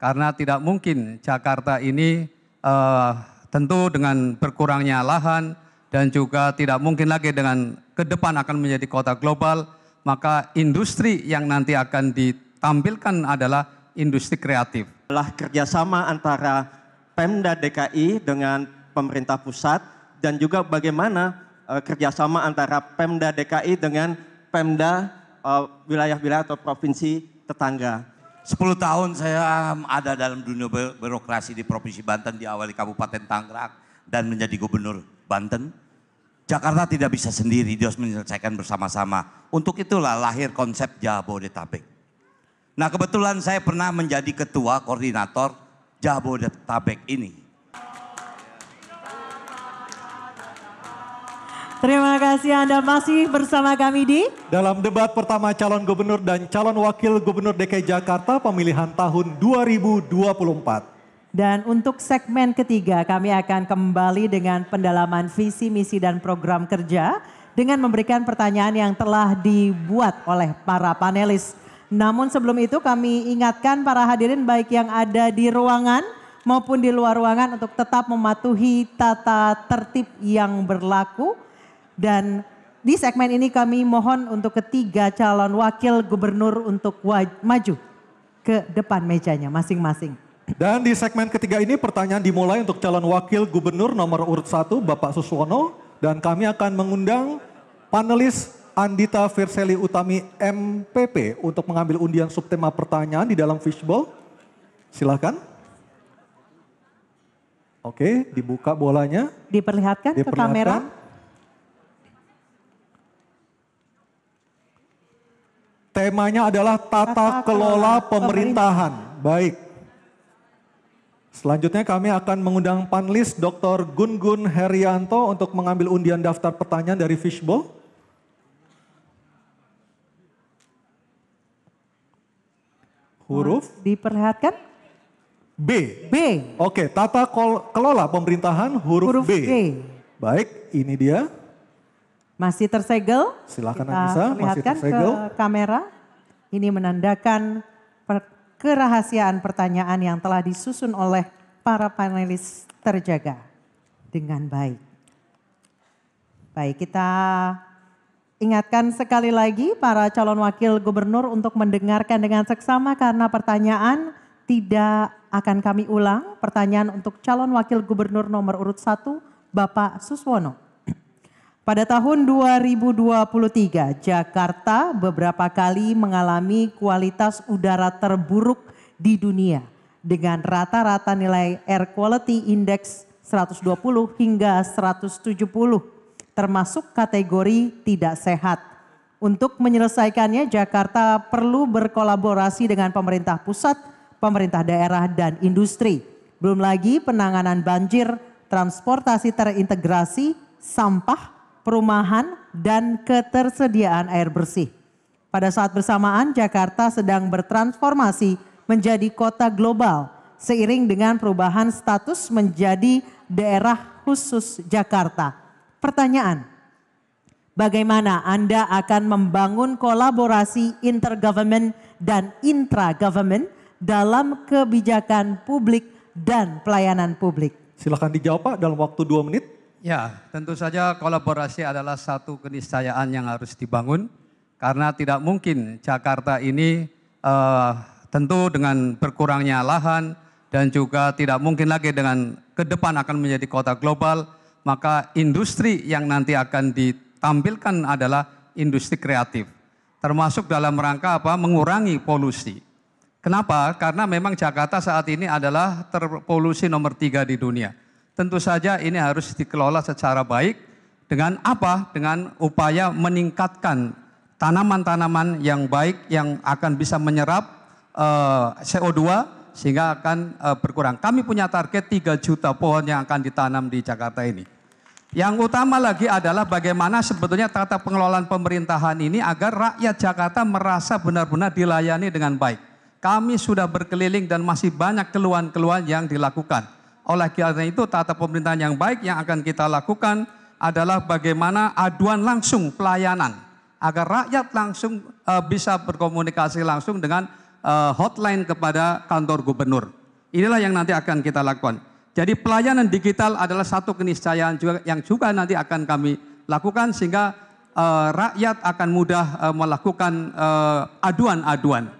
karena tidak mungkin Jakarta ini eh, tentu dengan berkurangnya lahan dan juga tidak mungkin lagi dengan ke depan akan menjadi kota global, maka industri yang nanti akan ditampilkan adalah industri kreatif. Adalah kerjasama antara Pemda DKI dengan pemerintah pusat dan juga bagaimana eh, kerjasama antara Pemda DKI dengan Pemda eh, wilayah-wilayah atau provinsi tetangga. 10 tahun saya ada dalam dunia birokrasi di Provinsi Banten di diawali Kabupaten Tangerang dan menjadi gubernur Banten. Jakarta tidak bisa sendiri, dia harus menyelesaikan bersama-sama. Untuk itulah lahir konsep Jabodetabek. Nah kebetulan saya pernah menjadi ketua koordinator Jabodetabek ini. Terima kasih Anda masih bersama kami di dalam debat pertama calon gubernur dan calon wakil gubernur DKI Jakarta pemilihan tahun 2024. Dan untuk segmen ketiga kami akan kembali dengan pendalaman visi, misi dan program kerja dengan memberikan pertanyaan yang telah dibuat oleh para panelis. Namun sebelum itu kami ingatkan para hadirin baik yang ada di ruangan maupun di luar ruangan untuk tetap mematuhi tata tertib yang berlaku dan di segmen ini kami mohon untuk ketiga calon wakil gubernur untuk maju ke depan mejanya masing-masing. Dan di segmen ketiga ini pertanyaan dimulai untuk calon wakil gubernur nomor urut satu Bapak Suswono dan kami akan mengundang panelis Andita Virseli Utami MPP untuk mengambil undian subtema pertanyaan di dalam fishbowl. Silakan. Oke, dibuka bolanya. Diperlihatkan, Diperlihatkan. ke kamera. Temanya adalah tata kelola pemerintahan. Baik. Selanjutnya kami akan mengundang panelis Dr. Gun Gun Herianto untuk mengambil undian daftar pertanyaan dari Fishbowl. Huruf diperlihatkan? B. B. Oke, tata kelola pemerintahan huruf, huruf B. B. Baik, ini dia. Masih tersegel. Silakan Anissa, masih tersegel. ke kamera. Ini menandakan per kerahasiaan pertanyaan yang telah disusun oleh para panelis terjaga dengan baik. Baik, kita ingatkan sekali lagi para calon wakil gubernur untuk mendengarkan dengan seksama karena pertanyaan tidak akan kami ulang pertanyaan untuk calon wakil gubernur nomor urut satu, Bapak Suswono. Pada tahun 2023, Jakarta beberapa kali mengalami kualitas udara terburuk di dunia dengan rata-rata nilai air quality index 120 hingga 170 termasuk kategori tidak sehat. Untuk menyelesaikannya Jakarta perlu berkolaborasi dengan pemerintah pusat, pemerintah daerah dan industri. Belum lagi penanganan banjir, transportasi terintegrasi, sampah perumahan, dan ketersediaan air bersih. Pada saat bersamaan, Jakarta sedang bertransformasi menjadi kota global seiring dengan perubahan status menjadi daerah khusus Jakarta. Pertanyaan, bagaimana Anda akan membangun kolaborasi intergovernment dan intragovernment dalam kebijakan publik dan pelayanan publik? Silahkan dijawab Pak dalam waktu dua menit. Ya, tentu saja kolaborasi adalah satu keniscayaan yang harus dibangun karena tidak mungkin Jakarta ini uh, tentu dengan berkurangnya lahan dan juga tidak mungkin lagi dengan ke depan akan menjadi kota global, maka industri yang nanti akan ditampilkan adalah industri kreatif. Termasuk dalam rangka apa? mengurangi polusi. Kenapa? Karena memang Jakarta saat ini adalah terpolusi nomor tiga di dunia tentu saja ini harus dikelola secara baik dengan apa? Dengan upaya meningkatkan tanaman-tanaman yang baik yang akan bisa menyerap eh, CO2 sehingga akan eh, berkurang. Kami punya target 3 juta pohon yang akan ditanam di Jakarta ini. Yang utama lagi adalah bagaimana sebetulnya tata pengelolaan pemerintahan ini agar rakyat Jakarta merasa benar-benar dilayani dengan baik. Kami sudah berkeliling dan masih banyak keluhan-keluhan yang dilakukan oleh karena itu tata pemerintahan yang baik yang akan kita lakukan adalah bagaimana aduan langsung pelayanan agar rakyat langsung e, bisa berkomunikasi langsung dengan e, hotline kepada kantor gubernur. Inilah yang nanti akan kita lakukan. Jadi pelayanan digital adalah satu keniscayaan juga yang juga nanti akan kami lakukan sehingga e, rakyat akan mudah e, melakukan aduan-aduan. E,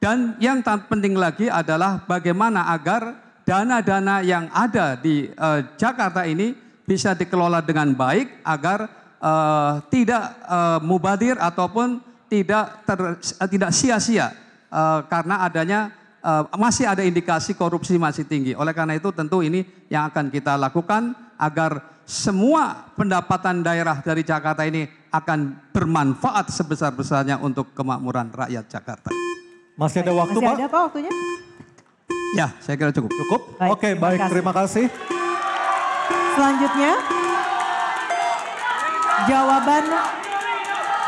Dan yang penting lagi adalah bagaimana agar dana-dana yang ada di uh, Jakarta ini bisa dikelola dengan baik agar uh, tidak uh, mubadir ataupun tidak ter, uh, tidak sia-sia uh, karena adanya uh, masih ada indikasi korupsi masih tinggi. Oleh karena itu tentu ini yang akan kita lakukan agar semua pendapatan daerah dari Jakarta ini akan bermanfaat sebesar-besarnya untuk kemakmuran rakyat Jakarta. Masih ada waktu, Pak? Masih ada, Pak, waktunya? Ya, saya kira cukup. Cukup? Oke, terima baik. Kasih. Terima kasih. Selanjutnya, jawaban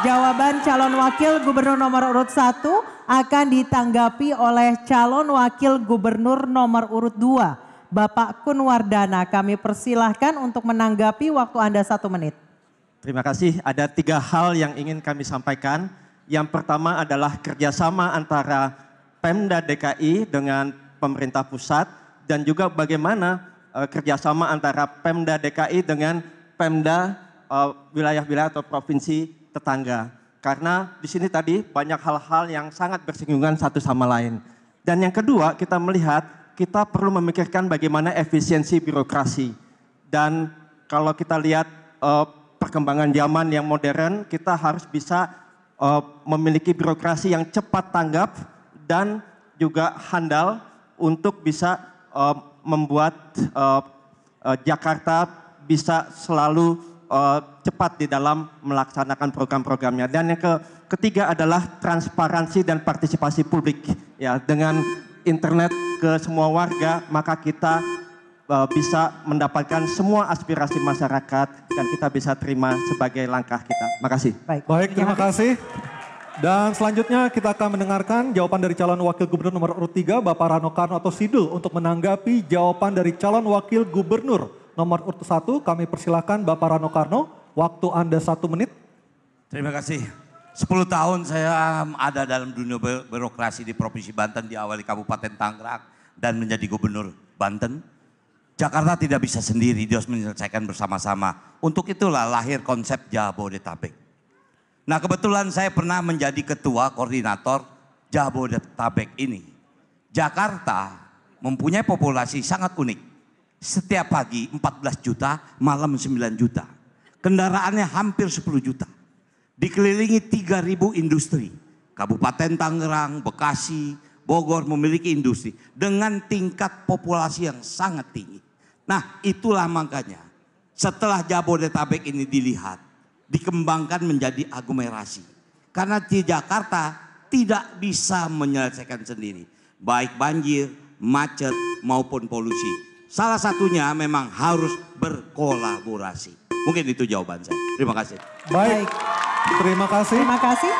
jawaban calon wakil gubernur nomor urut 1 akan ditanggapi oleh calon wakil gubernur nomor urut 2, Bapak Kunwardana. Kami persilahkan untuk menanggapi waktu Anda satu menit. Terima kasih. Ada tiga hal yang ingin kami sampaikan. Yang pertama adalah kerjasama antara Pemda DKI dengan pemerintah pusat dan juga bagaimana uh, kerjasama antara Pemda DKI dengan Pemda eh, wilayah-wilayah uh, atau provinsi tetangga. Karena di sini tadi banyak hal-hal yang sangat bersinggungan satu sama lain. Dan yang kedua kita melihat kita perlu memikirkan bagaimana efisiensi birokrasi. Dan kalau kita lihat uh, perkembangan zaman yang modern, kita harus bisa uh, memiliki birokrasi yang cepat tanggap dan juga handal untuk bisa uh, membuat uh, uh, Jakarta bisa selalu uh, cepat di dalam melaksanakan program-programnya. Dan yang ke ketiga adalah transparansi dan partisipasi publik. Ya, dengan internet ke semua warga, maka kita uh, bisa mendapatkan semua aspirasi masyarakat dan kita bisa terima sebagai langkah kita. Makasih. Baik, Baik terima kasih. Dan selanjutnya kita akan mendengarkan jawaban dari calon wakil gubernur nomor urut 3 Bapak Rano Karno atau Sidul untuk menanggapi jawaban dari calon wakil gubernur nomor urut 1. Kami persilahkan Bapak Rano Karno, waktu Anda satu menit. Terima kasih. 10 tahun saya um, ada dalam dunia birokrasi di Provinsi Banten di diawali Kabupaten Tangerang dan menjadi gubernur Banten. Jakarta tidak bisa sendiri, dia harus menyelesaikan bersama-sama. Untuk itulah lahir konsep Jabodetabek Nah kebetulan saya pernah menjadi ketua koordinator Jabodetabek ini. Jakarta mempunyai populasi sangat unik. Setiap pagi 14 juta, malam 9 juta. Kendaraannya hampir 10 juta. Dikelilingi 3.000 industri. Kabupaten Tangerang, Bekasi, Bogor memiliki industri dengan tingkat populasi yang sangat tinggi. Nah, itulah makanya setelah Jabodetabek ini dilihat, dikembangkan menjadi aglomerasi. Karena di Jakarta tidak bisa menyelesaikan sendiri. Baik banjir, macet maupun polusi. Salah satunya memang harus berkolaborasi. Mungkin itu jawaban saya. Terima kasih. Baik. Terima kasih. Terima kasih.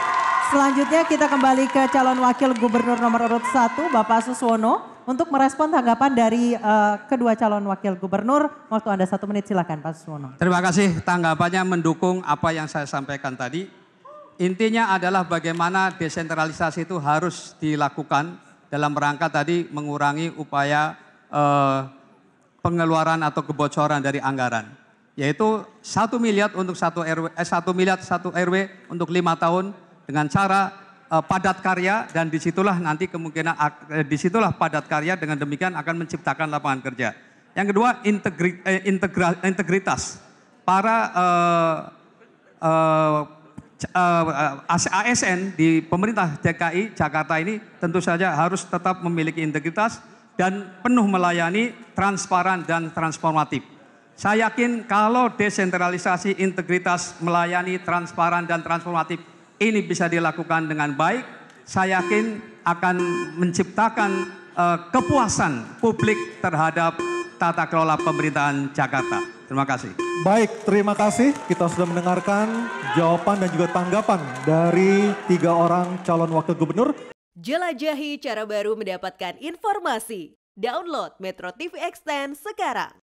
Selanjutnya kita kembali ke calon wakil gubernur nomor urut 1 Bapak Suswono untuk merespon tanggapan dari uh, kedua calon wakil gubernur. Waktu Anda satu menit silakan Pak Suwono. Terima kasih tanggapannya mendukung apa yang saya sampaikan tadi. Intinya adalah bagaimana desentralisasi itu harus dilakukan dalam rangka tadi mengurangi upaya uh, pengeluaran atau kebocoran dari anggaran. Yaitu satu miliar untuk satu RW, eh, satu miliar satu RW untuk lima tahun dengan cara Eh, padat karya dan disitulah nanti kemungkinan uh, disitulah padat karya dengan demikian akan menciptakan lapangan kerja. Yang kedua integri, eh, integra, integritas para uh, eh, uh, ASN di pemerintah DKI Jakarta ini tentu saja harus tetap memiliki integritas dan penuh melayani, transparan dan transformatif. Saya yakin kalau desentralisasi integritas melayani, transparan dan transformatif ini bisa dilakukan dengan baik, saya yakin akan menciptakan uh, kepuasan publik terhadap tata kelola pemerintahan Jakarta. Terima kasih. Baik, terima kasih. Kita sudah mendengarkan jawaban dan juga tanggapan dari tiga orang calon wakil gubernur. Jelajahi cara baru mendapatkan informasi. Download Metro TV Extend sekarang.